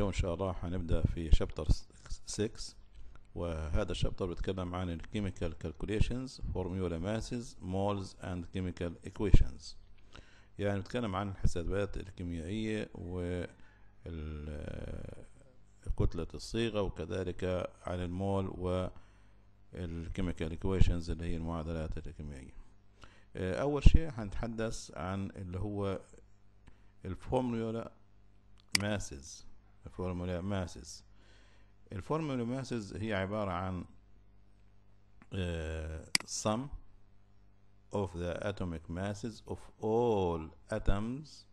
اليوم ان شاء الله حنبدا في شابتر 6 وهذا الشابتر بيتكلم عن الكيميكال كالكوليشنز فورميولا ماسز مولز اند كيميكال ايكويشنز يعني بيتكلم عن الحسابات الكيميائيه و كتلة الصيغة وكذلك عن المول والكيميكال ايكويشنز اللي هي المعادلات الكيميائية أول شيء هنتحدث عن اللي هو الفورمولا ماسز الفورمولا ماسز الفورمولا ماسز هي عبارة عن sum of the atomic masses of all atoms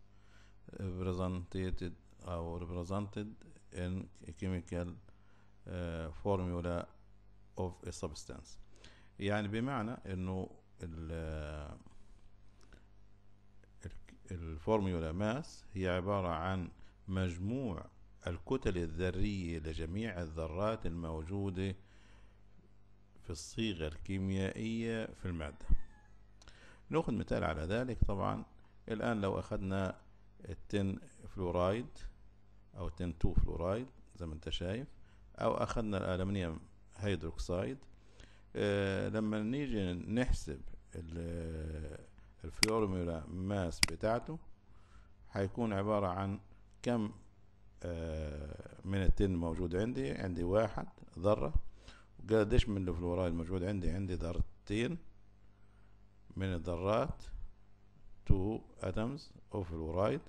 represented or represented in a chemical formula of a substance يعني بمعنى انه الفورمولا ماس هي عبارة عن مجموع الكتل الذرية لجميع الذرات الموجودة في الصيغة الكيميائية في المادة نأخذ مثال على ذلك طبعا الآن لو أخذنا التن فلورايد أو التن تو فلورايد زي ما أنت شايف أو أخذنا الألمنيوم هيدروكسيد آه لما نيجي نحسب الفلورمولا ماس بتاعته هيكون عبارة عن كم آه، من التن موجود عندي عندي واحد ذرة وقديش من الفلورايد موجود الموجود عندي عندي ذرتين من الذرات تو اتمز او فلورايد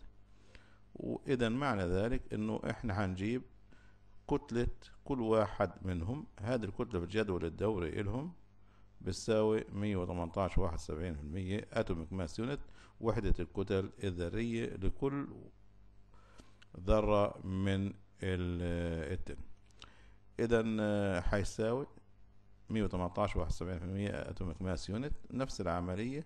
وإذا معنى ذلك إنه إحنا هنجيب كتلة كل واحد منهم هذه الكتلة في الجدول الدوري إلهم بتساوي مية وتمنتاش واحد سبعين في المية اتوميك ماس يونت وحدة الكتل الذرية لكل ذرة من التن إذا آه، هيساوي وسبعين في المية اتوميك ماس يونت نفس العملية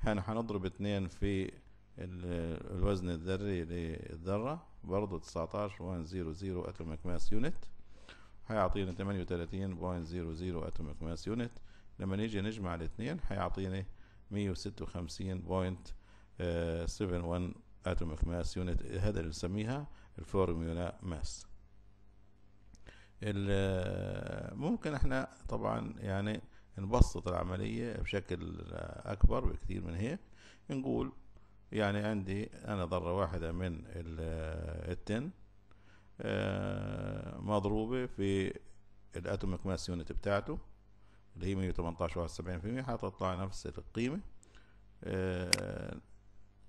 احنا هنضرب اتنين في الوزن الذري للذرة برضه 19.00 اتوميك ماس يونت هيعطينا 38.00 اتوميك ماس يونت لما نيجي نجمع الاتنين هيعطيني 156.71 اتوم اوف ماس يونت هذا اللي نسميها الفورمولا ماس ممكن احنا طبعا يعني نبسط العملية بشكل أكبر بكثير من هيك نقول يعني عندي أنا ذرة واحدة من التن آه، مضروبة في الأتوميك ماس يونت بتاعته اللي هي في المية حتطلع نفس القيمة آه،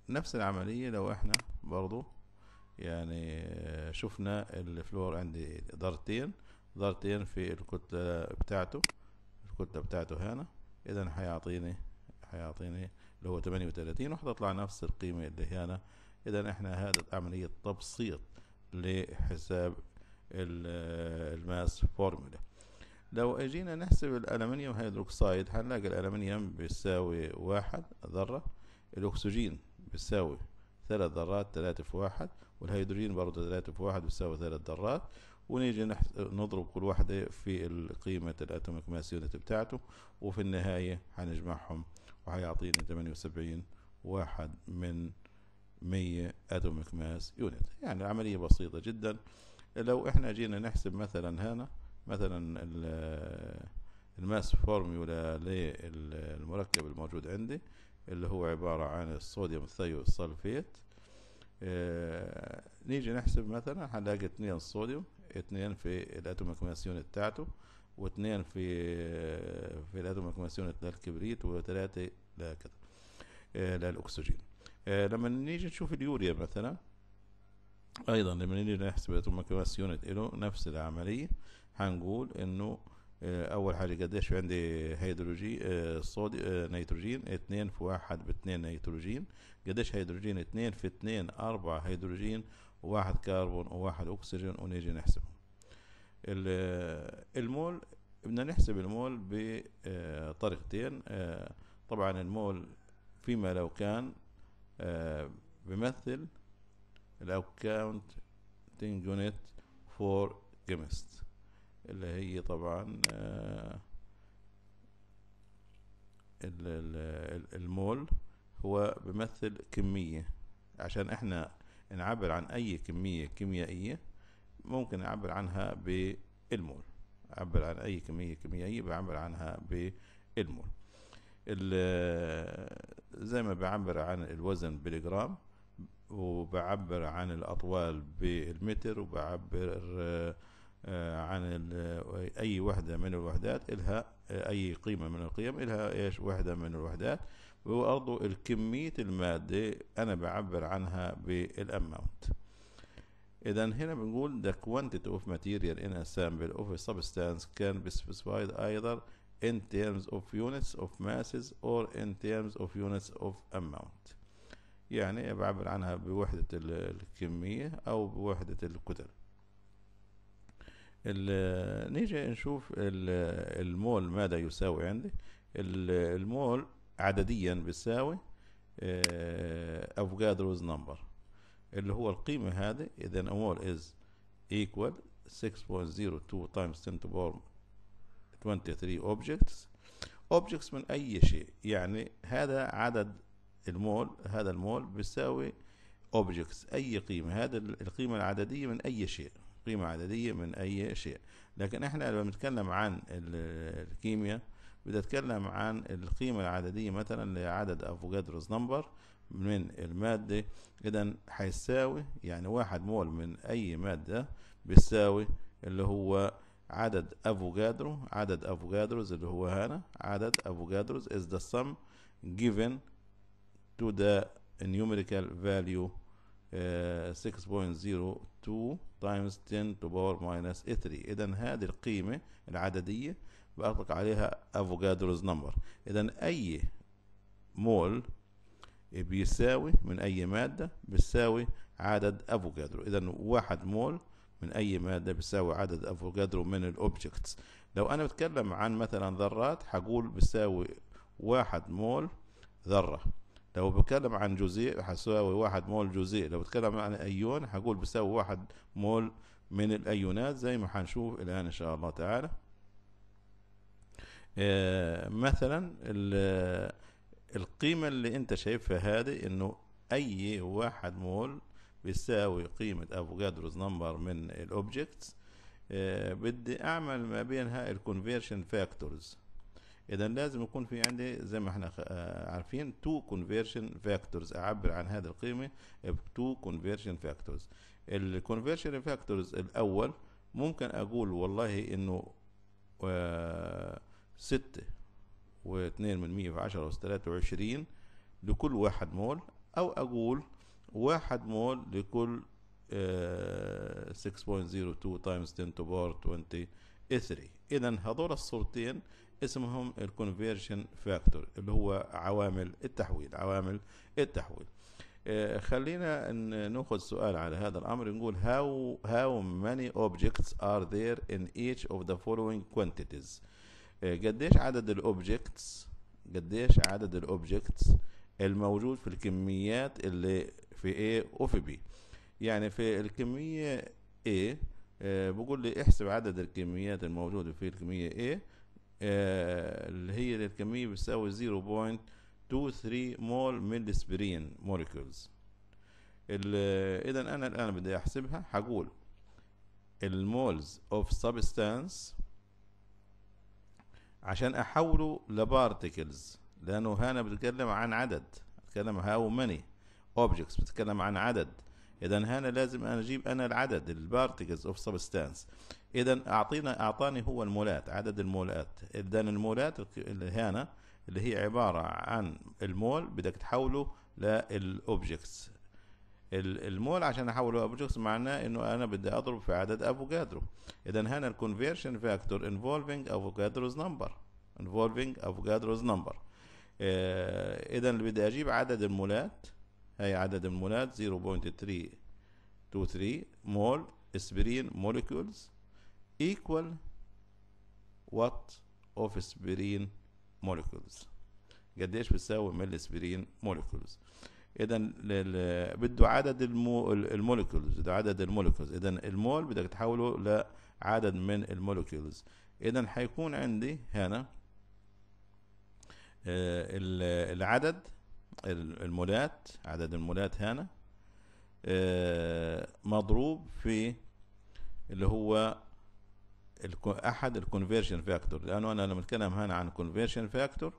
نفس العملية لو احنا برضو يعني شفنا الفلور عندي دارتين دارتين في الكتلة بتاعته الكتلة بتاعته هنا اذا هيعطيني هيعطيني اللي هو 38 وحتطلع نفس القيمة اللي هنا اذا احنا هذا عملية تبسيط لحساب الماس فورمولا لو اجينا نحسب الالمنيوم هيدروكسيد هنلاقي الالمنيوم بيساوي واحد ذرة الاكسجين بتساوي ثلاث ذرات تلاتة في واحد والهيدروجين برضه تلاتة في واحد بتساوي ثلاث ذرات ونيجي نضرب كل واحدة في قيمة الأتوميك ماس يونت بتاعته وفي النهاية هنجمعهم وهيعطينا تمانية وسبعين واحد من مية أتوميك ماس يونت يعني العملية بسيطة جدا لو احنا جينا نحسب مثلا هنا مثلا الماس فورميولا للمركب الموجود عندي اللي هو عبارة عن الصوديوم الثيوسلفيت آه نيجي نحسب مثلا هنلاقي اتنين صوديوم اتنين في الاتوميك ماس يونت بتاعته واثنين في في الاتوميك ماس يونت للكبريت وثلاثة لكذا آه للاكسجين آه لما نيجي نشوف اليوريا مثلا ايضا لما نيجي نحسب الاتوميك ماس يونت له نفس العملية هنقول انه آه، اول حاجه قديش عندي هيدروجين آه، صودي آه، نيتروجين اتنين في ب 2 نيتروجين قديش هيدروجين اتنين في اتنين اربعة هيدروجين وواحد كربون وواحد اكسجين ونيجي نحسبهم المول بدنا نحسب المول بطريقتين طبعا المول فيما لو كان بمثل الاكاونتنج تنجونيت فور كيمست اللي هي طبعا آه، المول هو بيمثل كمية عشان احنا نعبر عن اي كمية كيميائية ممكن نعبر عنها بالمول عبر عن أي كمية كيميائية بعبر عنها بالمول زي ما بعبر عن الوزن بالجرام وبعبر عن الأطوال بالمتر وبعبر آه، آه، عن آه، أي وحدة من الوحدات إلها آه، أي قيمة من القيم إلها إيش وحدة من الوحدات وبرضه الكمية المادة أنا بعبر عنها بالأماونت إذا هنا بنقول the quantity of material in a sample of a substance can be specified either in terms of units of masses or in terms of units of amount يعني بعبر عنها بوحدة الكمية أو بوحدة الكتل نيجي نشوف المول ماذا يساوي عندي المول عدديا بيساوي آه، افوكادروز نمبر اللي هو القيمة هذه اذا المول از ايكوال 6.02 تايمز 10 تو power 23 اوبجكتس اوبجكتس من اي شيء يعني هذا عدد المول هذا المول بيساوي اوبجكتس اي قيمة هذا القيمة العددية من اي شيء قيمة عددية من أي شيء لكن احنا لما بنتكلم عن الكيمياء بنتكلم عن القيمة العددية مثلا لعدد أفوجادروز نمبر من المادة إذا هيساوي يعني واحد مول من أي مادة بيساوي اللي هو عدد افوجادرو عدد افوجادروز اللي هو هنا عدد افوجادروز is the sum given to the numerical value 6.02 تايمز 10 تو باور ماينس 3 اذا هذه القيمه العدديه بأطلق عليها افوكادروز نمبر اذا اي مول بيساوي من اي ماده بيساوي عدد افوكادرو اذا واحد مول من اي ماده بيساوي عدد افوكادرو من الاوبجكتس لو انا بتكلم عن مثلا ذرات هقول بيساوي واحد مول ذره لو بتكلم عن جزيء هساوي واحد مول جزيء لو بتكلم عن ايون حقول بساوي واحد مول من الايونات زي ما حنشوف الان ان شاء الله تعالى آه مثلا القيمة اللي انت شايفها هذه انه اي واحد مول بيساوي قيمة افوكادروز نمبر من الاوبجكتس آه بدي اعمل ما بينها الكونفيرشن فاكتورز اذا لازم يكون في عندي زي ما احنا آه، عارفين تو كونفرجن فاكتورز اعبر عن هذه القيمه بتو كونفرجن فاكتورز الكونفرجن فاكتورز الاول ممكن اقول والله انه آه، ستة واثنين من مية في عشرة أس ثلاثة وعشرين لكل واحد مول أو أقول واحد مول لكل 6.02 تايمز 10 تو باور 23 إذا هذول الصورتين اسمهم الكونفيرشن فاكتور اللي هو عوامل التحويل عوامل التحويل آه، خلينا ناخذ سؤال على هذا الامر نقول هاو هاو ماني اوبجكتس ار ذير ان ايتش اوف ذا فولوينج كوانتيتيز قديش عدد الاوبجكتس قديش عدد الاوبجكتس الموجود في الكميات اللي في A وفي B يعني في الكمية A آه، بقول لي احسب عدد الكميات الموجودة في الكمية A اللي هي الكميه بتساوي 0.23 مول من الاسبرين موليكولز اذا انا الان بدي احسبها هقول المولز اوف سبستانس عشان احوله لبارتكلز لانه هنا بتكلم عن عدد بتكلم هاو ماني اوبجكتس بتكلم عن عدد اذا هنا لازم انا اجيب انا العدد البارتيكلز اوف سبستانس اذا اعطينا اعطاني هو المولات عدد المولات اذا المولات اللي هنا اللي هي عباره عن المول بدك تحوله للاوبجكتس المول عشان احوله لاوبجكتس معناه انه انا بدي اضرب في عدد افوكادرو اذا هنا الكونفيرشن فاكتور انفولفينج افوكادروز نمبر انفولفينج افوكادروز نمبر آه، اذا اللي بدي اجيب عدد المولات هي عدد المولات 0.323 مول اسبرين مولكيولز وات اوف اسبرين aspirin قد قديش بتساوي مل اسبرين مولكيولز اذا بده عدد المولكيولز بده عدد المولكيولز اذا المول بدك تحوله لعدد من المولكيولز اذا حيكون عندي هنا آه، العدد المولات عدد المولات هنا آه، مضروب في اللي هو احد الكونفيرشن فاكتور لانه انا لما اتكلم هنا عن كونفرجن فاكتور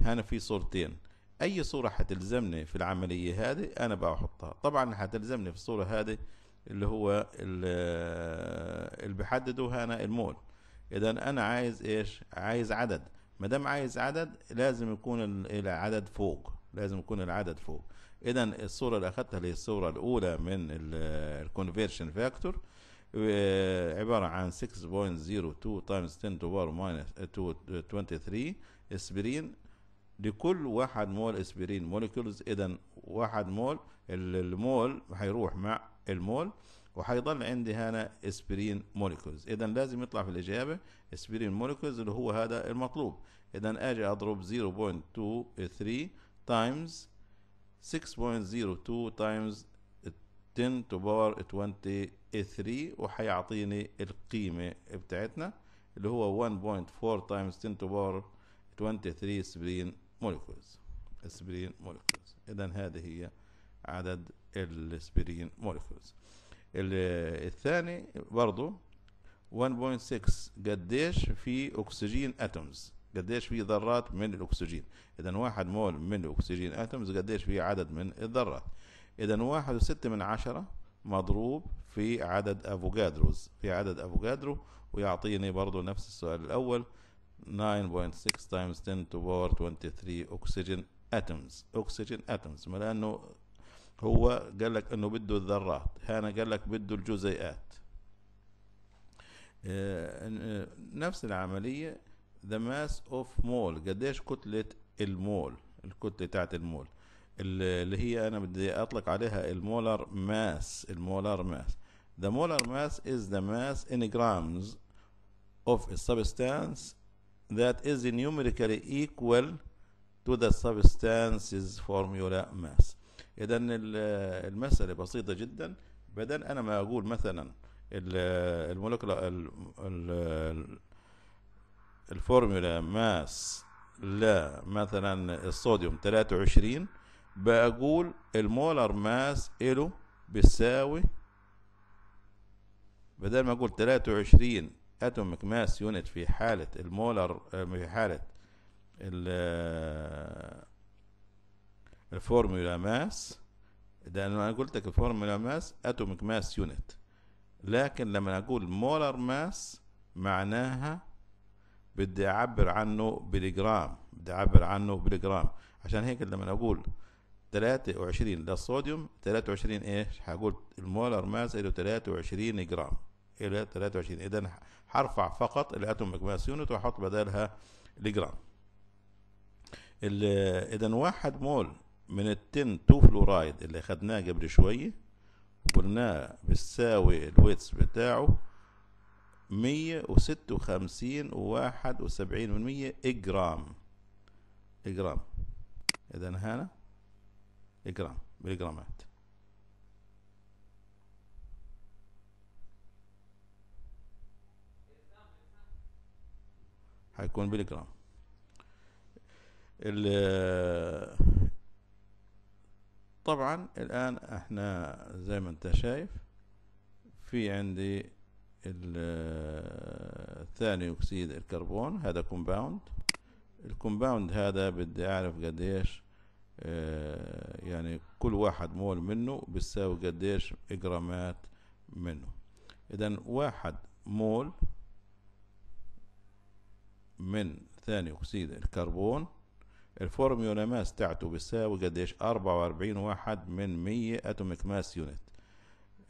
هنا في صورتين اي صوره حتلزمني في العمليه هذه انا بحطها طبعا حتلزمني في الصوره هذه اللي هو آه، اللي بحدده هنا المول اذا انا عايز ايش عايز عدد ما دام عايز عدد لازم يكون العدد فوق لازم يكون العدد فوق اذا الصوره اللي اخذتها اللي هي الصوره الاولى من الكونفرشن فاكتور آه، عباره عن 6.02 تايمز 10 تو باور ماينس 23 اسبرين لكل واحد مول اسبرين موليكولز اذا واحد مول المول هيروح مع المول وهيضل عندي هنا اسبرين موليكولز اذا لازم يطلع في الاجابه اسبرين موليكولز اللي هو هذا المطلوب اذا اجي اضرب 0.23 times 6.02 times 10 to power 23 وحيعطيني القيمة بتاعتنا اللي هو 1.4 times 10 to power 23 سبرين مولكولز سبرين مولكولز إذا هذه هي عدد السبرين مولكولز الثاني برضو 1.6 قديش في أكسجين أتومز قديش في ذرات من الاكسجين اذا واحد مول من الاكسجين اتمز قديش في عدد من الذرات اذا واحد وستة من عشرة مضروب في عدد افوكادروز في عدد افوكادرو ويعطيني برضو نفس السؤال الاول 9.6 times 10 to power 23 oxygen atoms oxygen atoms ما لانه هو قال لك انه بده الذرات هنا قال لك بده الجزيئات آه، آه، نفس العمليه the mass of mole قديش كتله المول الكتله تاعت المول اللي هي انا بدي اطلق عليها المولر ماس المولر ماس the molar mass is the mass in grams of a substance that is numerically equal to the substance's formula mass اذا المساله بسيطه جدا بدل انا ما اقول مثلا المولكولا الفورمولا ماس لا مثلا الصوديوم 23 بقول المولر ماس إله بيساوي بدل ما اقول 23 اتوميك ماس يونت في حالة المولر في حالة الفورمولا ماس ده انا قلت لك الفورمولا ماس اتوميك ماس يونت لكن لما اقول مولر ماس معناها بدي اعبر عنه بالجرام بدي اعبر عنه بالجرام عشان هيك لما اقول 23 للصوديوم 23 ايش حقول المولر ماس له 23 جرام الى 23 اذا حرفع فقط الاتوم ماس يونت واحط بدالها الجرام اذا واحد مول من التن تو فلورايد اللي اخدناه قبل شويه قلناه بتساوي الويتس بتاعه مية وستة وخمسين وواحد وسبعين من مية إجرام إجرام إذا هنا إجرام بالجرامات هيكون بالجرام طبعا الآن احنا زي ما انت شايف في عندي الثاني أكسيد الكربون هذا كومباوند الكومباوند هذا بدي أعرف قديش آه، يعني كل واحد مول منه بيساوي قديش جرامات منه إذا واحد مول من ثاني أكسيد الكربون الفورميولا ماس تاعته بتساوي قديش أربعة وأربعين واحد من مية أتوميك ماس يونت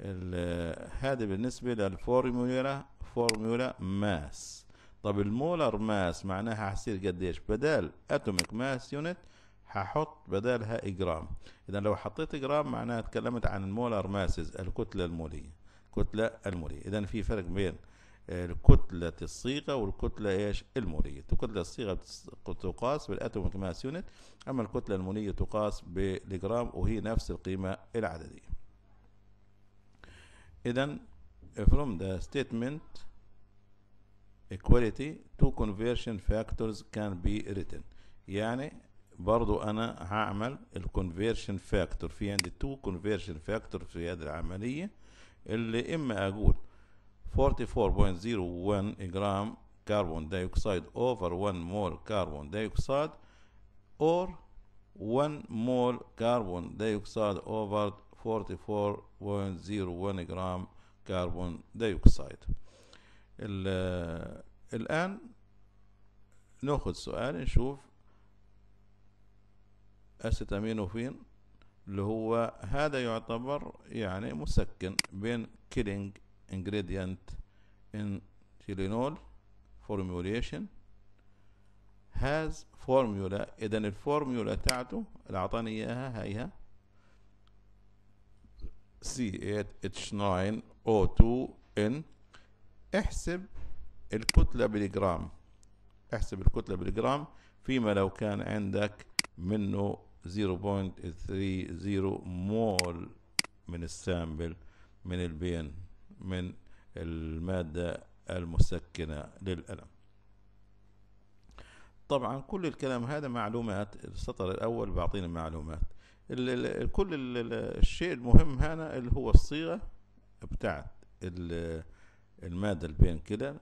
هذا بالنسبة للفورمولا فورمولا ماس طب المولر ماس معناها حصير قديش بدال اتوميك ماس يونت هحط بدالها جرام اذا لو حطيت جرام معناها اتكلمت عن المولر ماسز الكتلة المولية كتلة المولية اذا في فرق بين الكتلة الصيغة والكتلة ايش؟ المولية، الكتلة الصيغة تقاس بالاتوميك ماس يونت، اما الكتلة المولية تقاس بالجرام وهي نفس القيمة العددية. إذن from the statement equality two conversion factors can be written يعني برضو انا هعمل ال conversion factor في عندي two conversion factor في هذه العملية اللي اما اقول 44.01 جرام كربون دايوكسيد over 1 مول كربون دايوكسيد or 1 مول كربون دايوكسيد over 44.01 جرام كربون ديوكسيد الآن ناخد سؤال نشوف أستامينوفين اللي هو هذا يعتبر يعني مسكن بين كيلينج ingredient in تيلينول formulation has formula إذا الفورميولا تاعته اللي أعطاني إياها هيها C8H9O2N احسب الكتلة بالجرام احسب الكتلة بالجرام فيما لو كان عندك منه 0.30 مول من السامبل من البين من المادة المسكنة للألم طبعا كل الكلام هذا معلومات السطر الأول بيعطينا معلومات ال كل ال الشيء المهم هنا اللي هو الصيغه بتاعت الماده البين كده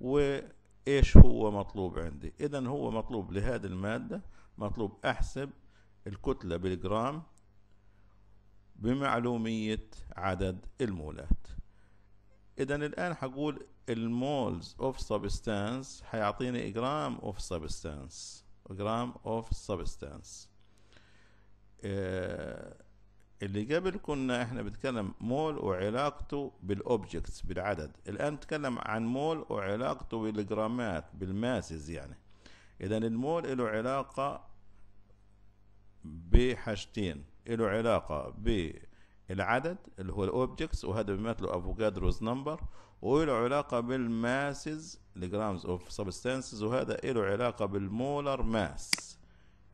وايش هو مطلوب عندي اذا هو مطلوب لهذه الماده مطلوب احسب الكتله بالجرام بمعلوميه عدد المولات اذا الان هقول المولز اوف سبستانس حيعطيني جرام اوف سبستانس جرام اوف سبستانس آه، اللي قبل كنا احنا بنتكلم مول وعلاقته بالاوبجكتس بالعدد الان نتكلم عن مول وعلاقته بالجرامات بالماسز يعني اذا المول له علاقه بحاجتين له علاقه بالعدد اللي هو الاوبجكتس وهذا بيمثله افوكادروز نمبر وله علاقه بالماسز الجرامز اوف سبستانسز وهذا له علاقه بالمولر ماس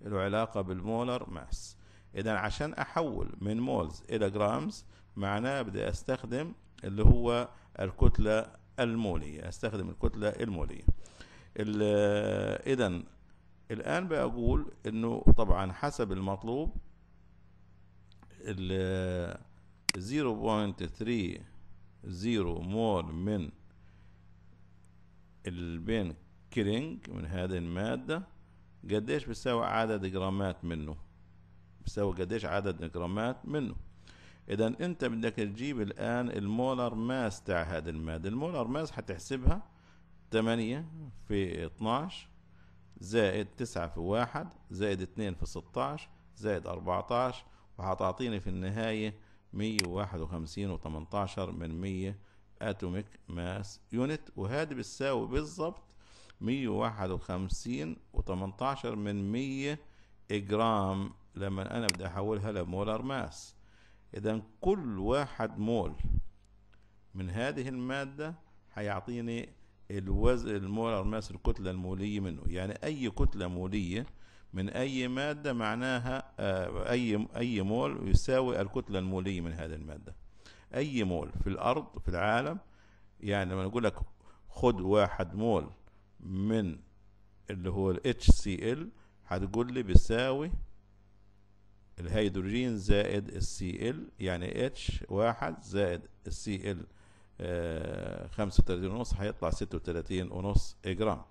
له علاقه بالمولر ماس اذا عشان احول من مولز الى جرامز معناه بدي استخدم اللي هو الكتلة المولية استخدم الكتلة المولية اذا الان بقول انه طبعا حسب المطلوب ال 0.30 مول من البين كيلينج من هذه المادة قديش بتساوي عدد جرامات منه بيساوي قديش عدد الجرامات منه اذا انت بدك تجيب الان المولر ماس تاع هذه الماده المولر ماس حتحسبها 8 في 12 زائد 9 في 1 زائد 2 في 16 زائد 14 وهتعطيني في النهاية 151 و 18 من 100 اتوميك ماس يونت وهذا بتساوي بالضبط 151 و 18 من 100 جرام لما انا بدي احولها لمولر ماس اذا كل واحد مول من هذه المادة هيعطيني الوزن المولر ماس الكتلة المولية منه يعني اي كتلة مولية من اي مادة معناها آه، اي اي مول يساوي الكتلة المولية من هذه المادة اي مول في الارض في العالم يعني لما نقول لك خد واحد مول من اللي هو ال HCl هتقول لي بيساوي الهيدروجين زائد السي ال يعني اتش واحد زائد السي ال آه، خمسة وتلاتين ونص هيطلع ستة وتلاتين ونص جرام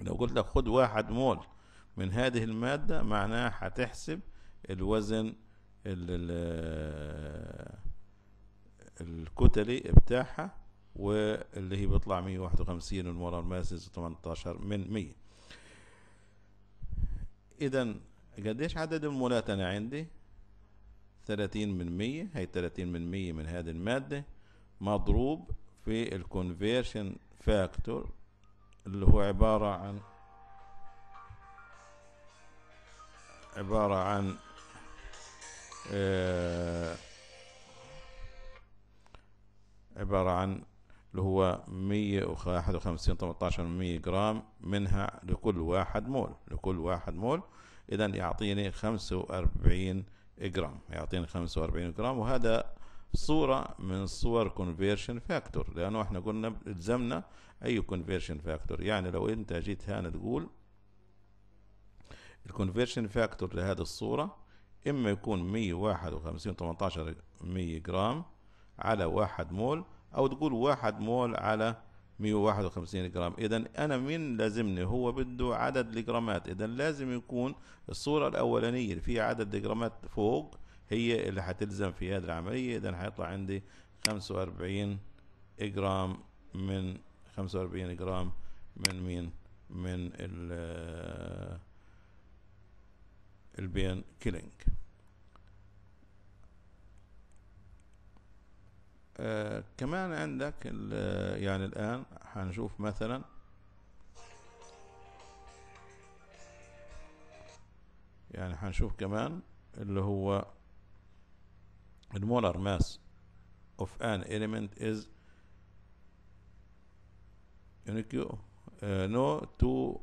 لو قلت لك خد واحد مول من هذه المادة معناه هتحسب الوزن آه، الكتلي بتاعها واللي هي بيطلع مية واحد وخمسين والمولر ماسس تمنتاشر من مية إذا قديش عدد المولات أنا عندي ثلاثين من مية هي ثلاثين من مية من هذه المادة مضروب في الكونفيرشن فاكتور اللي هو عبارة عن عبارة عن آه عبارة عن اللي هو مية واحد وخمسين تمنتاشر مية جرام منها لكل واحد مول لكل واحد مول إذا يعطيني 45 جرام يعطيني 45 جرام وهذا صورة من صور كونفيرشن فاكتور لأنه احنا قلنا الزمنا أي كونفيرشن فاكتور يعني لو أنت جيت هنا تقول الكونفيرشن فاكتور لهذه الصورة إما يكون 151 18 100 جرام على واحد مول أو تقول واحد مول على 151 جرام اذا انا مين لازمني هو بده عدد الجرامات اذا لازم يكون الصوره الاولانيه اللي فيها عدد الجرامات فوق هي اللي هتلزم في هذه العمليه اذا هيطلع عندي 45 جرام من 45 جرام من مين من البين كيلينج آه، كمان عندك آه، يعني الآن حنشوف مثلا يعني حنشوف كمان اللي هو المولر ماس of an element is unique يعني آه، no two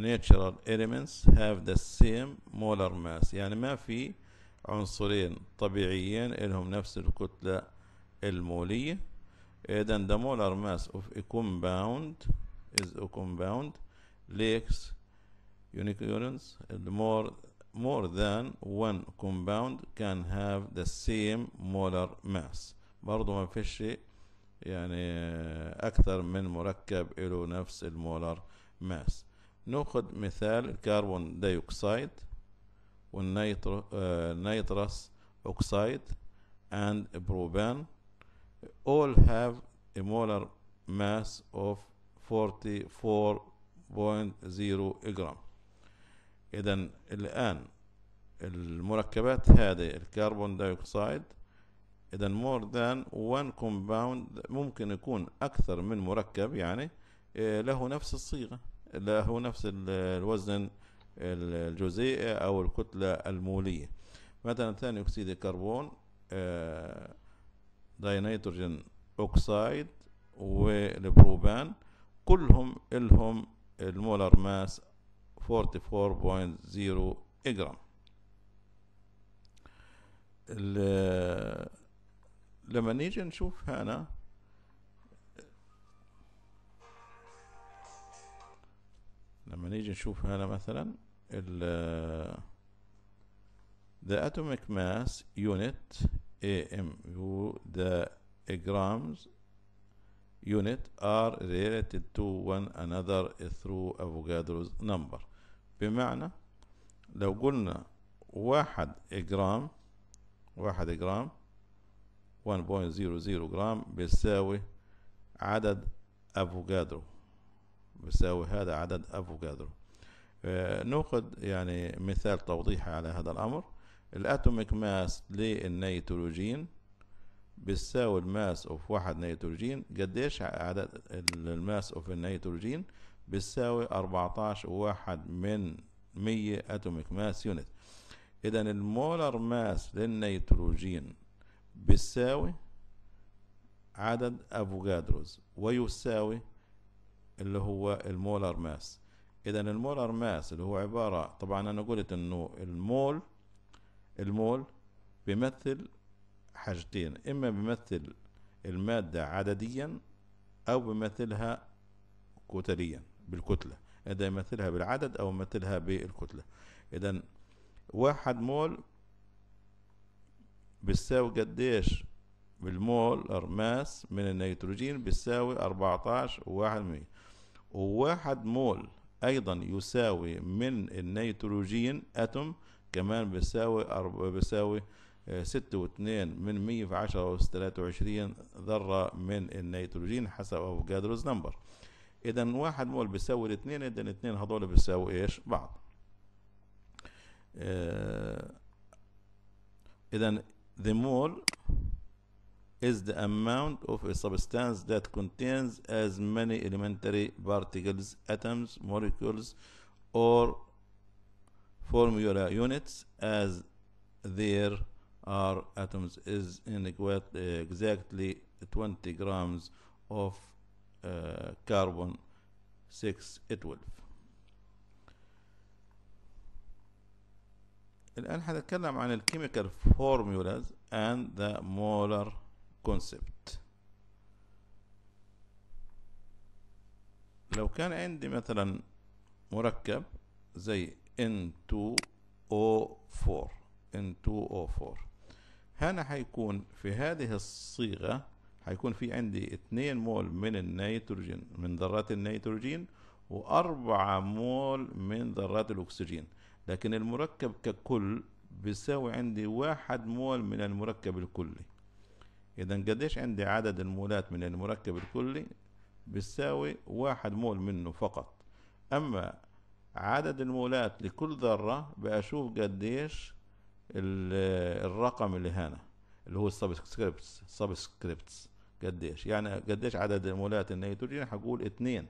natural elements have the same molar mass يعني ما في عنصرين طبيعيين لهم نفس الكتلة المولية اذا the molar mass of a compound is a compound lacks unicorns more more than one compound can have the same molar mass برضه ما فيش يعني أكثر من مركب له نفس المولر ماس ناخد مثال الكربون دايوكسيد والنيترس أوكسيد and بروبان all have a molar mass of 44.0 جرام إذا الآن المركبات هذه الكربون دايوكسيد إذا more than one compound ممكن يكون أكثر من مركب يعني آه، له نفس الصيغة له نفس الوزن الجزيئي أو الكتلة المولية مثلا ثاني أكسيد الكربون آه، داينيتروجين اوكسايد والبروبان كلهم الهم المولر ماس 44.0 جرام لما نيجي نشوف هنا لما نيجي نشوف هنا مثلا ال the atomic mass unit AMU, the grams unit are related to one another through Avogadro's number بمعنى لو قلنا واحد جرام واحد جرام 1.00 جرام بيساوي عدد افوكادرو بيساوي هذا عدد افوكادرو آه، ناخذ يعني مثال توضيحي على هذا الامر الاتوميك ماس للنيتروجين بتساوي الماس اوف واحد نيتروجين قديش عدد الماس اوف النيتروجين بتساوي أربعتاش واحد من مية اتوميك ماس يونت اذا المولر ماس للنيتروجين بتساوي عدد افوكادروز ويساوي اللي هو المولر ماس اذا المولر ماس اللي هو عباره طبعا انا قلت انه المول المول بيمثل حاجتين إما بيمثل المادة عدديا أو بيمثلها كتليا بالكتلة إذا يمثلها بالعدد أو يمثلها بالكتلة إذا واحد مول بيساوي قديش بالمول ماس من النيتروجين بيساوي أربعتاش وواحد مية وواحد مول أيضا يساوي من النيتروجين أتم كمان بيساوي أرب... بيساوي آه، ستة واثنين من مية في عشرة أس ثلاثة وعشرين ذرة من النيتروجين حسب أفوكادروز نمبر إذا واحد مول بيساوي الاثنين إذا الاثنين هذول بيساوي إيش بعض آه، إذا the mole is the amount of a substance that contains as many elementary particles, atoms, molecules, or formula units as there are atoms is in exactly 20 grams of uh, carbon 6 12 الآن حنتكلم عن الكيميكال فورمولاز and the molar concept لو كان عندي مثلا مركب زي N2O4 N2O4 هنا هيكون في هذه الصيغة هيكون في عندي 2 مول من النيتروجين من ذرات النيتروجين و4 مول من ذرات الأكسجين لكن المركب ككل بيساوي عندي 1 مول من المركب الكلي إذا قديش عندي عدد المولات من المركب الكلي بيساوي 1 مول منه فقط أما عدد المولات لكل ذرة بأشوف قديش الرقم اللي هنا اللي هو السبسكريبتس سبسكريبتس قديش يعني قديش عدد المولات النيتروجين هقول اتنين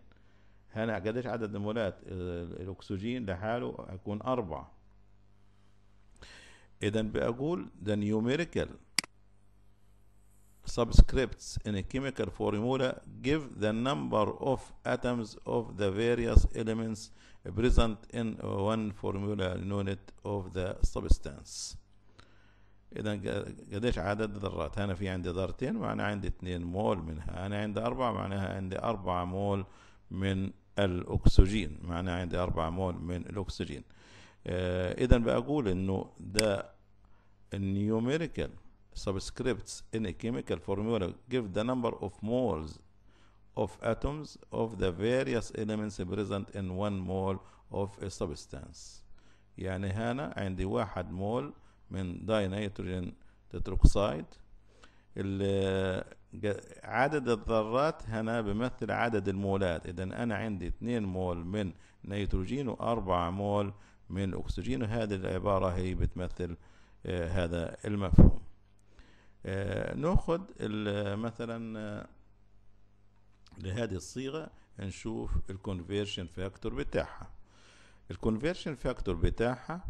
هنا قديش عدد المولات الاكسجين لحاله هيكون اربعة اذا بقول ده نيوميريكال subscripts in a chemical formula give the number of atoms of the various elements present in one formula unit of the substance اذا قديش عدد الذرات؟ انا في عندي ذرتين معناها عندي اثنين مول منها انا عندي اربعة معناها عندي اربعة مول من الاكسجين معناها عندي اربعة مول من الاكسجين آه، اذا بقول انه ده النيوميريكال subscripts in a chemical formula give the number of moles of atoms of the various elements present in one mole of a substance يعني هنا عندي واحد مول من داي نيتروجين تتروكسايد عدد الذرات هنا بمثل عدد المولات اذا انا عندي اثنين مول من نيتروجين وأربعة مول من اكسجين وهذه العبارة هي بتمثل آه، هذا المفهوم آه، ناخد مثلا آه، لهذه الصيغه نشوف الكونفيرشن فاكتور بتاعها الكونفيرشن فاكتور بتاعها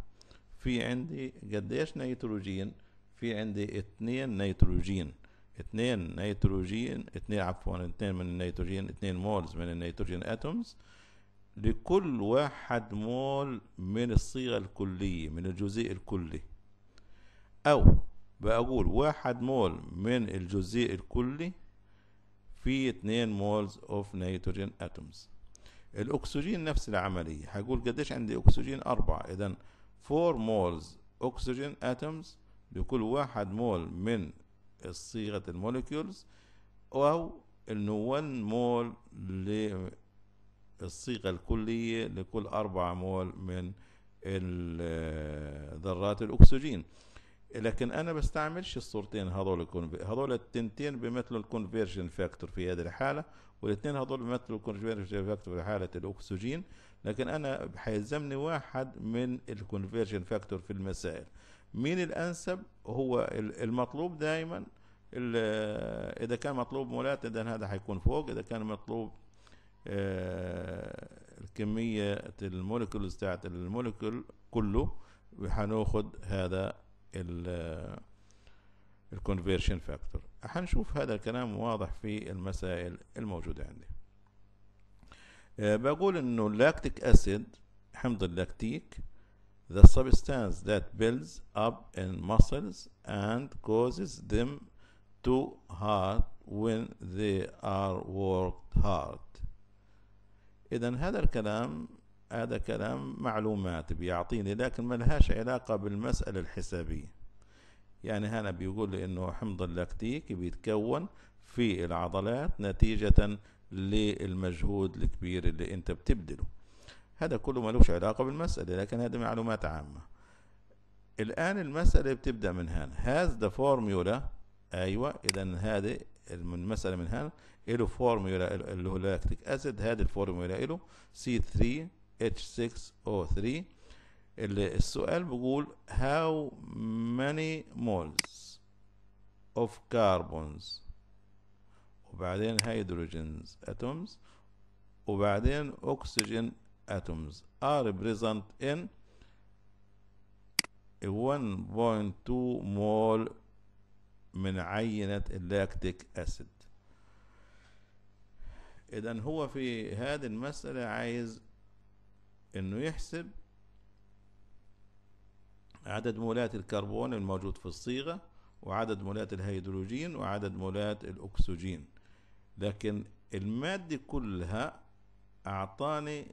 في عندي قديش نيتروجين في عندي اتنين نيتروجين اتنين نيتروجين اتنين عفوا اتنين من النيتروجين اتنين مولز من النيتروجين اتومز لكل واحد مول من الصيغة الكلية من الجزيء الكلي أو بقول واحد مول من الجزيء الكلي في اتنين مولز اوف نيتروجين اتومز الاكسجين نفس العملية هقول قديش عندي اكسجين اربعة اذا فور مولز اكسجين اتومز لكل واحد مول من صيغة الموليكيولز او انه ون مول للصيغة الكلية لكل اربعة مول من ذرات الاكسجين لكن انا بستعملش الصورتين هذول هذول التنتين بيمثلوا الكونفيرجن فاكتور في هذه الحاله والاثنين هذول بيمثلوا الكونفيرجن فاكتور في حاله الاكسجين لكن انا حيلزمني واحد من الكونفيرجن فاكتور في المسائل مين الانسب هو المطلوب دائما اذا كان مطلوب مولات اذا هذا حيكون فوق اذا كان مطلوب آه، الكمية المولكولز بتاعت المولكول كله هناخد هذا الكونفيرشن فاكتور هنشوف هذا الكلام واضح في المسائل الموجودة عندي أه بقول انه اللاكتيك اسيد حمض اللاكتيك the substance that builds up in muscles and causes them to hurt when they are worked hard. إذا هذا الكلام هذا كلام معلومات بيعطيني لكن ما لهاش علاقة بالمسألة الحسابية يعني هنا بيقول لي انه حمض اللاكتيك بيتكون في العضلات نتيجة للمجهود الكبير اللي انت بتبذله هذا كله ملوش علاقة بالمسألة لكن هذه معلومات عامة الآن المسألة بتبدأ من هنا هذا ذا فورميولا أيوة إذا هذه المسألة من هنا له فورميولا اللي هو لاكتيك أسيد هذه الفورميولا له سي 3 H6O3 اللي السؤال بيقول how many moles of carbons وبعدين hydrogen atoms وبعدين oxygen atoms are present in 1.2 مول من عينة اللاكتيك أسيد إذا هو في هذه المسألة عايز انه يحسب عدد مولات الكربون الموجود في الصيغة وعدد مولات الهيدروجين وعدد مولات الأكسجين لكن المادة كلها أعطاني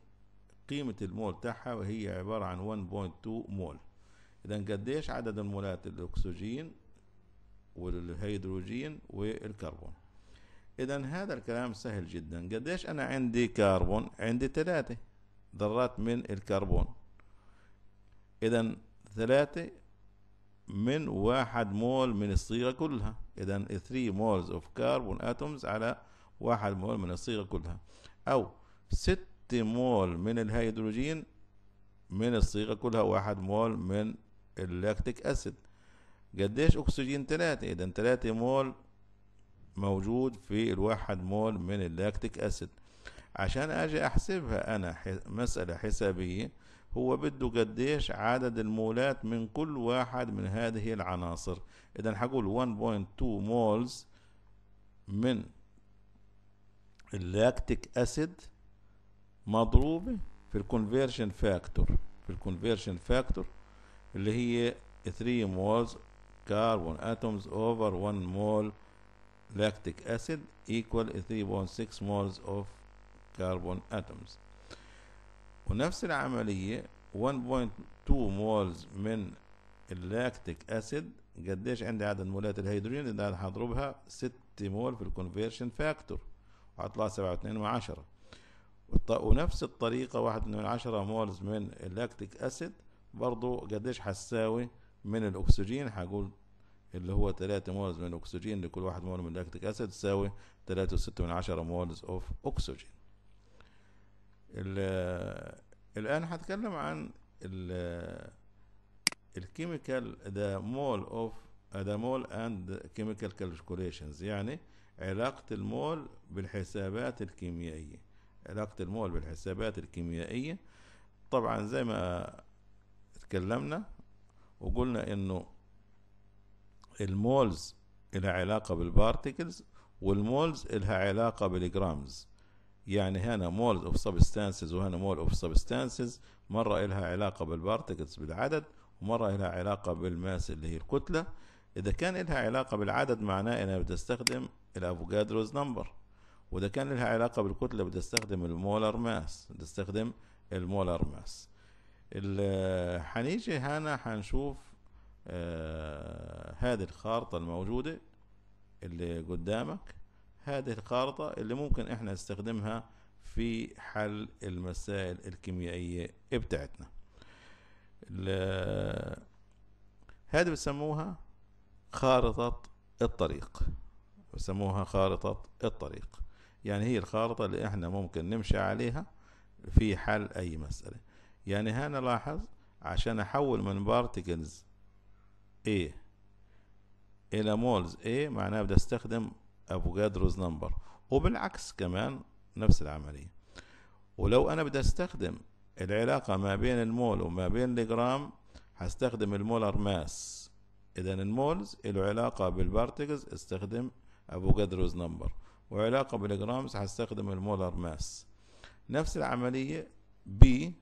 قيمة المول تاعها وهي عبارة عن 1.2 مول إذا قديش عدد المولات الأكسجين والهيدروجين والكربون إذا هذا الكلام سهل جدا قديش أنا عندي كربون عندي ثلاثة ذرات من الكربون إذا ثلاثة من واحد مول من الصيغة كلها إذا 3 مولز أوف كربون أتومز على واحد مول من الصيغة كلها أو ست مول من الهيدروجين من الصيغة كلها واحد مول من اللاكتيك أسيد قديش أكسجين ثلاثة إذا ثلاثة مول موجود في الواحد مول من اللاكتيك أسيد عشان اجي احسبها انا مسألة حسابية هو بده قديش عدد المولات من كل واحد من هذه العناصر اذا حقول 1.2 مولز من اللاكتيك اسيد مضروبة في الكونفيرشن فاكتور في الكونفيرشن فاكتور اللي هي 3 مولز كاربون اتومز اوفر 1 مول لاكتيك اسيد ايكوال 3.6 مولز اوف كربون اتومز ونفس العملية 1.2 مولز من اللاكتيك أسيد قديش عندي عدد مولات الهيدروجين اذا أنا هضربها 6 مول في الكونفيرشن فاكتور وهطلع 7.2 2 وعشرة ونفس الطريقة واحد من عشرة مولز من اللاكتيك أسيد برضو قديش حساوي من الأكسجين هقول اللي هو تلاتة مولز من الأكسجين لكل واحد مول من اللاكتيك أسيد تساوي تلاتة وستة من عشرة مولز أوف أكسجين الان هتكلم عن الكيميكال ذا مول اوف ذا مول اند كيميكال كالكوليشنز يعني علاقة المول بالحسابات الكيميائية علاقة المول بالحسابات الكيميائية طبعا زي ما اتكلمنا وقلنا انه المولز لها علاقة بالبارتكلز والمولز لها علاقة بالجرامز يعني هنا مول اوف سبستانسز وهنا مول اوف سبستانسز مره لها علاقه بالبارتكلز بالعدد ومره لها علاقه بالماس اللي هي الكتله اذا كان لها علاقه بالعدد معناه انها بتستخدم الافوكادروز نمبر واذا كان لها علاقه بالكتله بتستخدم المولر ماس بتستخدم المولر ماس هنيجي هنا هنشوف آه هذه الخارطه الموجوده اللي قدامك هذه الخارطة اللي ممكن احنا نستخدمها في حل المسائل الكيميائية بتاعتنا هذه بسموها خارطة الطريق بسموها خارطة الطريق يعني هي الخارطة اللي احنا ممكن نمشي عليها في حل اي مسألة يعني هنا لاحظ عشان احول من بارتكلز A الى مولز A معناه بدي استخدم افوجادروز نمبر وبالعكس كمان نفس العملية ولو انا بدي استخدم العلاقة ما بين المول وما بين الجرام هستخدم المولر ماس اذا المولز له علاقة بالبارتكلز استخدم افوجادروز نمبر وعلاقة بالجرامز هستخدم المولر ماس نفس العملية بي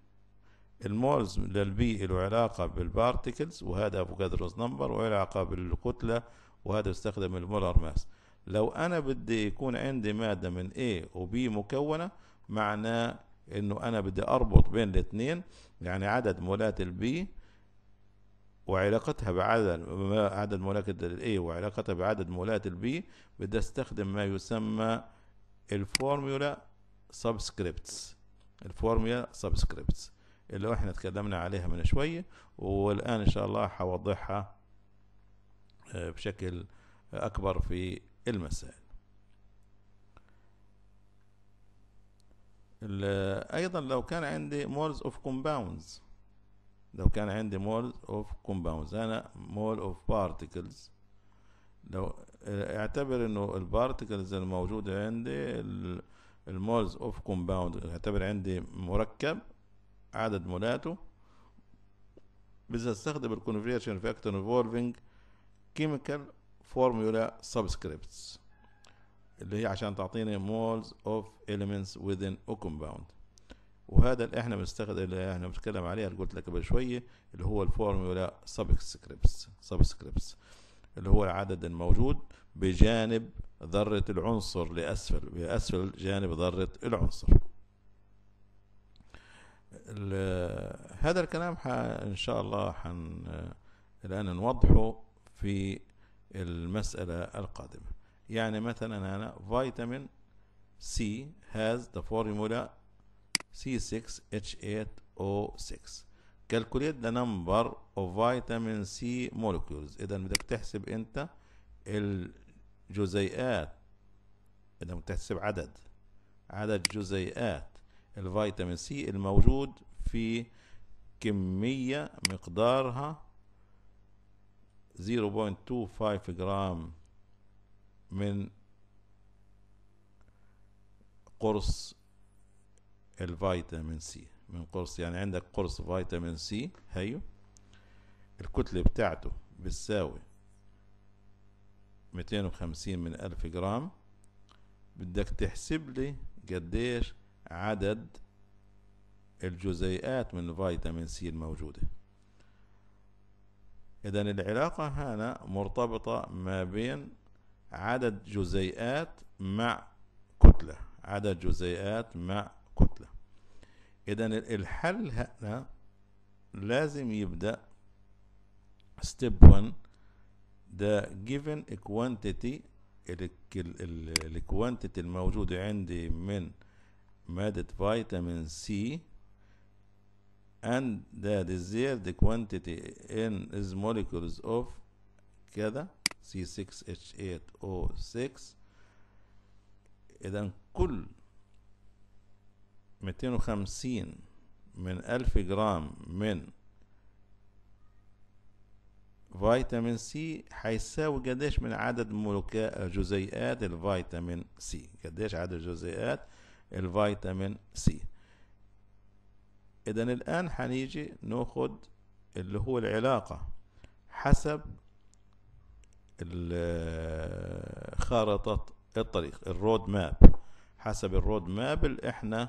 المولز للبي له علاقة بالبارتكلز وهذا افوجادروز نمبر وعلاقة بالكتلة وهذا استخدم المولر ماس لو أنا بدي يكون عندي مادة من A B مكونة معناه إنه أنا بدي أربط بين الاتنين يعني عدد مولات البي وعلاقتها بعدد عدد مولات الاي وعلاقتها بعدد مولات البي بدي استخدم ما يسمى الفورمولا سبسكريبتس الفورمولا سبسكريبتس اللي احنا اتكلمنا عليها من شوية والان ان شاء الله حوضحها آه، بشكل اكبر في المسائل ايضا لو كان عندي مولز اوف كومباوندز لو كان عندي مولز اوف كومباوندز انا مول اوف بارتكلز لو اعتبر انه البارتكلز الموجوده عندي المولز اوف كومباوند اعتبر عندي مركب عدد مولاته بس استخدم الكونفيرشن فاكتور انفولفينج كيميكال فورمولا سبسكريبتس اللي هي عشان تعطيني مولز اوف elements within a compound وهذا اللي احنا بنستخدم اللي احنا بنتكلم عليه اللي قلت لك قبل شويه اللي هو الفورمولا سبسكريبتس سبسكريبتس اللي هو العدد الموجود بجانب ذره العنصر لاسفل باسفل جانب ذره العنصر هذا الكلام ان شاء الله حن الان نوضحه في المسألة القادمة يعني مثلا هنا فيتامين سي has the formula C6H8O6 calculate the number of vitamin C molecules اذا بدك تحسب انت الجزيئات اذا بدك تحسب عدد عدد جزيئات الفيتامين سي الموجود في كمية مقدارها 0.25 جرام من قرص الفيتامين سي من قرص يعني عندك قرص فيتامين سي هيو الكتلة بتاعته بتساوي 250 من ألف جرام بدك تحسب لي قديش عدد الجزيئات من الفيتامين سي الموجوده إذا العلاقة هنا مرتبطة ما بين عدد جزيئات مع كتلة عدد جزيئات مع كتلة إذا الحل هنا لازم يبدأ step one the given quantity الكوانتيتي الموجودة عندي من مادة فيتامين سي and the desired quantity in is molecules of كذا C6H8O6 إذا كل 250 من ألف جرام من فيتامين سي هيساوي قديش من عدد جزيئات الفيتامين سي قديش عدد جزيئات الفيتامين سي اذا الان هنيجي ناخد اللي هو العلاقة حسب خارطة الطريق الرود ماب حسب الرود ماب اللي احنا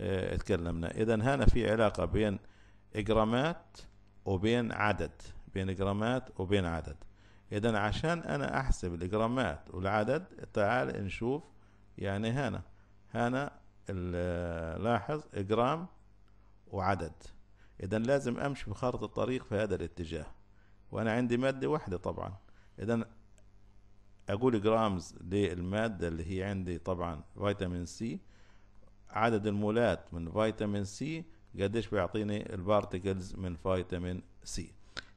آه، اتكلمنا اذا هنا في علاقة بين اجرامات وبين عدد بين اجرامات وبين عدد اذا عشان انا احسب الاجرامات والعدد تعال نشوف يعني هنا هنا آه، لاحظ اجرام وعدد إذا لازم أمشي بخارطة الطريق في هذا الاتجاه وأنا عندي مادة واحدة طبعا إذا أقول جرامز للمادة اللي هي عندي طبعا فيتامين سي عدد المولات من فيتامين سي قديش بيعطيني البارتكلز من فيتامين سي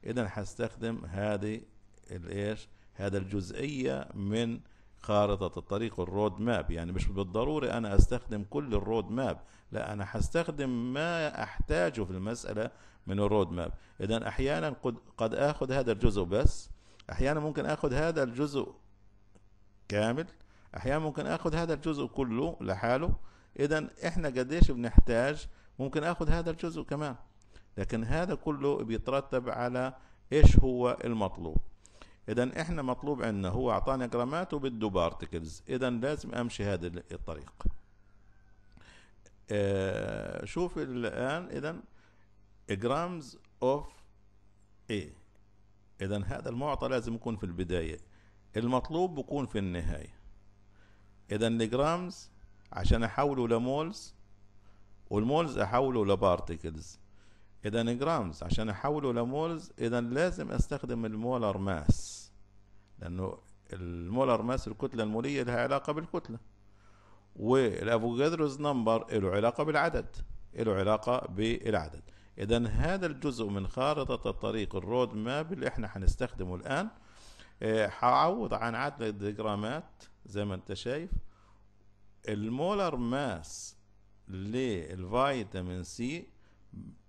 إذا هستخدم هذه الإيش هذا الجزئية من خارطة الطريق الرود ماب يعني مش بالضروري أنا أستخدم كل الرود ماب لا أنا هستخدم ما أحتاجه في المسألة من الرود ماب إذا أحيانا قد, قد أخذ هذا الجزء بس أحيانا ممكن أخذ هذا الجزء كامل أحيانا ممكن أخذ هذا الجزء كله لحاله إذا إحنا قديش بنحتاج ممكن أخذ هذا الجزء كمان لكن هذا كله بيترتب على إيش هو المطلوب اذا احنا مطلوب عنا هو اعطاني جرامات وبده بارتكلز اذا لازم امشي هذا الطريق آه، شوف الان اذا جرامز اوف ايه اذا هذا المعطى لازم يكون في البدايه المطلوب بكون في النهايه اذا الجرامز عشان احوله لمولز والمولز احوله لبارتكلز اذا جرامز عشان احوله لمولز اذا لازم استخدم المولر ماس لانه المولر ماس الكتلة المولية لها علاقة بالكتلة والافوجادروز نمبر له علاقة بالعدد له علاقة بالعدد اذا هذا الجزء من خارطة الطريق الرود ماب اللي احنا هنستخدمه الان هعوض آه، عن عدد الديجرامات زي ما انت شايف المولر ماس للفيتامين سي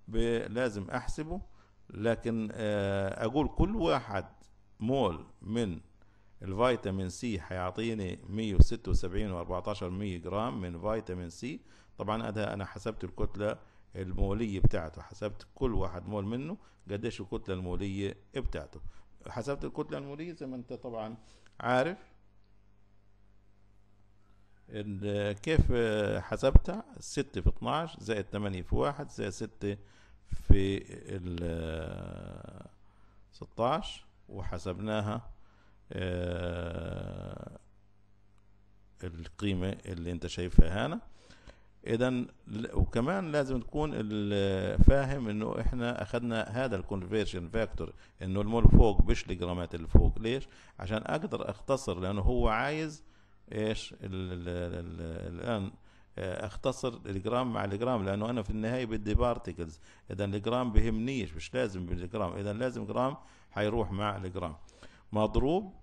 لازم احسبه لكن آه، اقول كل واحد مول من الفيتامين سي هيعطيني 176 و14 ميلي جرام من فيتامين سي طبعا هذا انا حسبت الكتله الموليه بتاعته حسبت كل واحد مول منه قديش الكتله الموليه بتاعته حسبت الكتله الموليه زي ما انت طبعا عارف كيف حسبتها 6 في 12 زائد 8 في 1 زائد 6 في ال 16 وحسبناها آه، القيمة اللي انت شايفها هنا اذا وكمان لازم تكون فاهم انه احنا اخذنا هذا الكونفرشن فاكتور انه المول فوق بيشلي جرامات اللي فوق ليش عشان اقدر اختصر لانه هو عايز ايش الان آه، اختصر الجرام مع الجرام لانه انا في النهايه بدي بارتكلز اذا الجرام بهمنيش مش لازم بالجرام اذا لازم جرام حيروح مع الجرام مضروب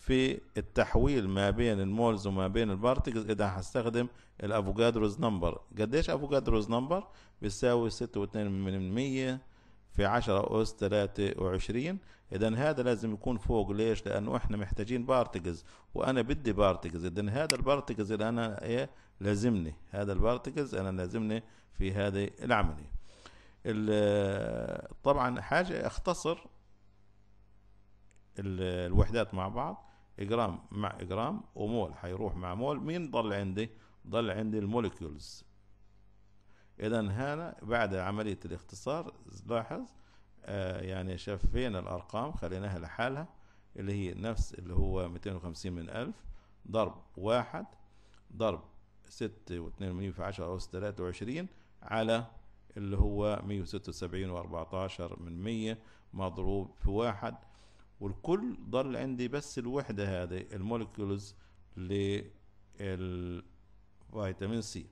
في التحويل ما بين المولز وما بين البارتكلز اذا هستخدم الافوكادروز نمبر قديش افوكادروز نمبر بيساوي 6.2 واتنين من 100 في 10 أس 23 إذا هذا لازم يكون فوق ليش؟ لأنه إحنا محتاجين بارتكلز وأنا بدي بارتكلز إذا هذا البارتكلز اللي أنا إيه لازمني هذا البارتكلز أنا لازمني في هذه العملية. طبعا حاجة أختصر الوحدات مع بعض جرام مع جرام ومول حيروح مع مول مين ضل عندي؟ ضل عندي الموليكيولز اذا هنا بعد عمليه الاختصار لاحظ آه يعني شفينا الارقام خليناها لحالها اللي هي نفس اللي هو ميتين وخمسين من الف ضرب واحد ضرب ستة واثنين وثمانين في عشرة أوس تلاتة وعشرين على اللي هو مية وستة وسبعين وأربعتاشر من مية مضروب في واحد والكل ضل عندي بس الوحدة هذه المولكيولز لفيتامين سي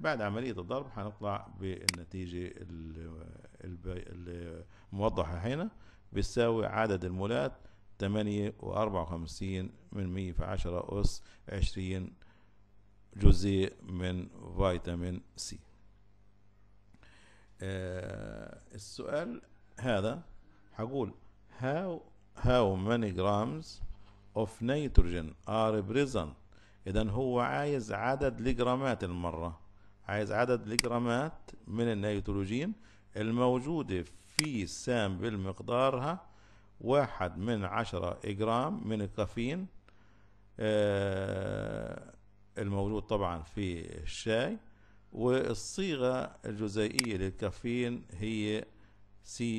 بعد عملية الضرب هنطلع بالنتيجة الموضحة هنا بتساوي عدد المولات تمانية وأربعة وخمسين من مية في عشرة أس عشرين جزيء من فيتامين سي آه السؤال هذا هقول how how many grams of nitrogen are present اذا هو عايز عدد الجرامات المره عايز عدد الجرامات من النيتروجين الموجودة في السام بالمقدارها واحد من عشرة جرام من الكافيين آه، الموجود طبعا في الشاي والصيغة الجزيئية للكافيين هي C8H10N2O2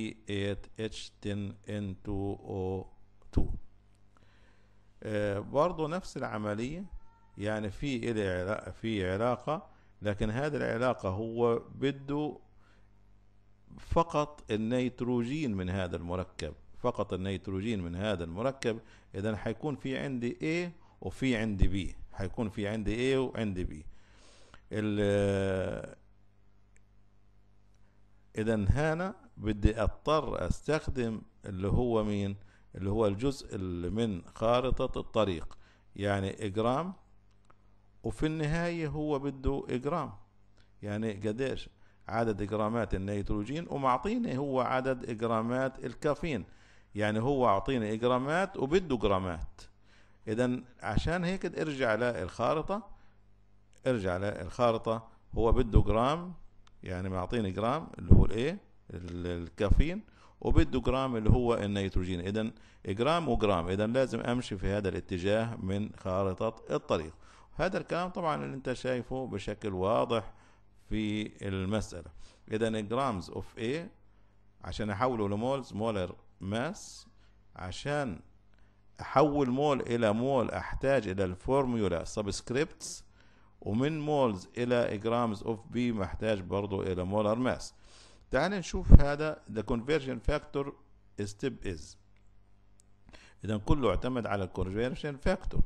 آه، برضو نفس العملية يعني في إلي في علاقة لكن هذه العلاقة هو بده فقط النيتروجين من هذا المركب فقط النيتروجين من هذا المركب اذا حيكون في عندي A وفي عندي B حيكون في عندي A وعندي B اذا هنا بدي اضطر استخدم اللي هو مين اللي هو الجزء اللي من خارطة الطريق يعني جرام وفي النهاية هو بده إجرام يعني قديش عدد إجرامات النيتروجين ومعطيني هو عدد إجرامات الكافيين يعني هو أعطيني إجرامات وبده جرامات إذا عشان هيك ارجع للخارطة ارجع للخارطة هو بده جرام يعني معطيني جرام اللي هو الايه الكافيين وبده جرام اللي هو النيتروجين اذا جرام وجرام اذا لازم امشي في هذا الاتجاه من خارطة الطريق هذا الكلام طبعا اللي انت شايفه بشكل واضح في المسألة إذا جرامز أوف A عشان أحوله لمولز مولر ماس عشان أحول مول إلى مول أحتاج إلى الفورميولا سبسكريبتس ومن مولز إلى جرامز أوف بي محتاج برضو إلى مولر ماس تعال نشوف هذا ذا conversion factor step is إذا كله اعتمد على الكونفرجن فاكتور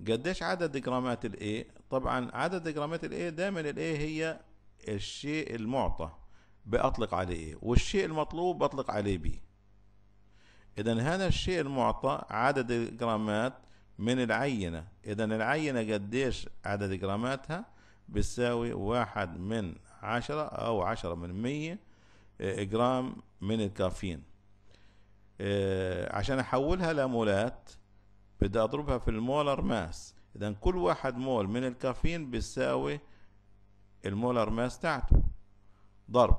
قديش عدد جرامات الاي طبعا عدد جرامات الاي دايما الاي هي الشيء المعطى بأطلق عليه ايه والشيء المطلوب بطلق عليه بي اذا هذا الشيء المعطى عدد الجرامات من العينة اذا العينة قديش عدد جراماتها بتساوي واحد من عشرة او عشرة من مية آه، جرام من الكافيين آه، عشان احولها لمولات بدي اضربها في المولر ماس اذا كل واحد مول من الكافيين بيساوي المولر ماس تاعته ضرب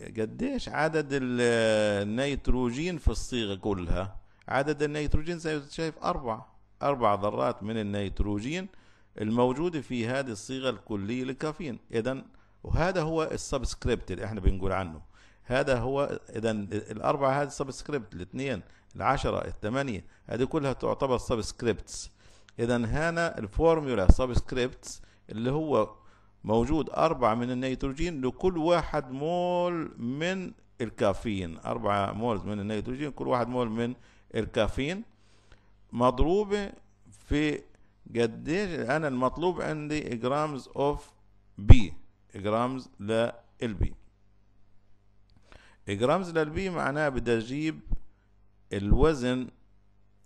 قديش عدد النيتروجين في الصيغة كلها عدد النيتروجين زي ما شايف أربع أربع ذرات من النيتروجين الموجودة في هذه الصيغة الكلية للكافيين إذا وهذا هو السبسكريبت اللي احنا بنقول عنه هذا هو اذا الاربعه هذه سبسكريبت الاثنين العشرة الثمانية هذه كلها تعتبر سبسكريبتس اذا هنا الفورمولا سبسكريبتس اللي هو موجود أربعة من النيتروجين لكل واحد مول من الكافيين أربعة مولز من النيتروجين كل واحد مول من الكافيين مضروبة في قديش أنا المطلوب عندي جرامز أوف بي جرامز للبي جرامز للبي معناه بدي اجيب الوزن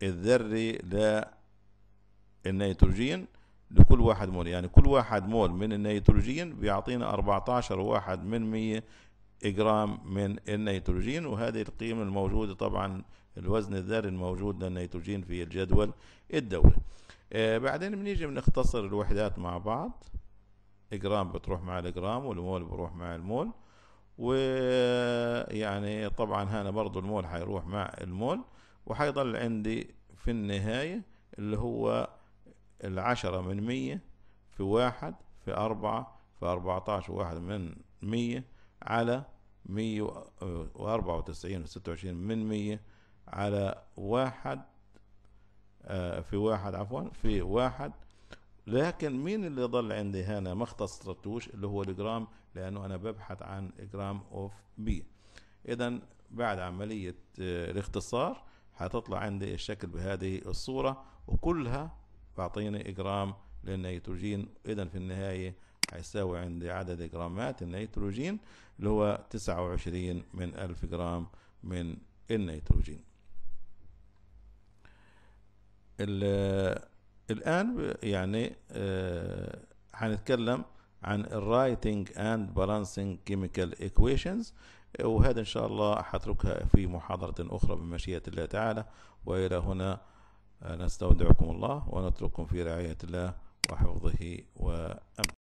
الذري للنيتروجين لكل واحد مول يعني كل واحد مول من النيتروجين بيعطينا 14 واحد من 100 جرام من النيتروجين وهذه القيمة الموجودة طبعا الوزن الذري الموجود للنيتروجين في الجدول الدوري آه بعدين بنيجي بنختصر الوحدات مع بعض جرام بتروح مع الجرام والمول بروح مع المول ويعني طبعا هنا برضو المول حيروح مع المول وحيضل عندي في النهاية اللي هو العشرة من مية في واحد في أربعة في عشر واحد من مية على مية وأربعة وتسعين وستة وعشرين من مية على واحد آه، في واحد عفوا في واحد لكن مين اللي ظل عندي هنا ما اختصرتوش اللي هو الجرام لأنه أنا ببحث عن جرام أوف بي إذا بعد عملية آه، الاختصار هتطلع عندي الشكل بهذه الصورة وكلها بعطيني جرام للنيتروجين إذا في النهاية هيساوي عندي عدد جرامات النيتروجين اللي هو 29 من 1000 جرام من النيتروجين آه، الآن يعني هنتكلم آه، عن الرايتنج اند بالانسنج كيميكال ايكويشنز وهذا ان شاء الله حتركها في محاضره اخرى بمشيئه الله تعالى والى هنا آه، نستودعكم الله ونترككم في رعايه الله وحفظه وامنه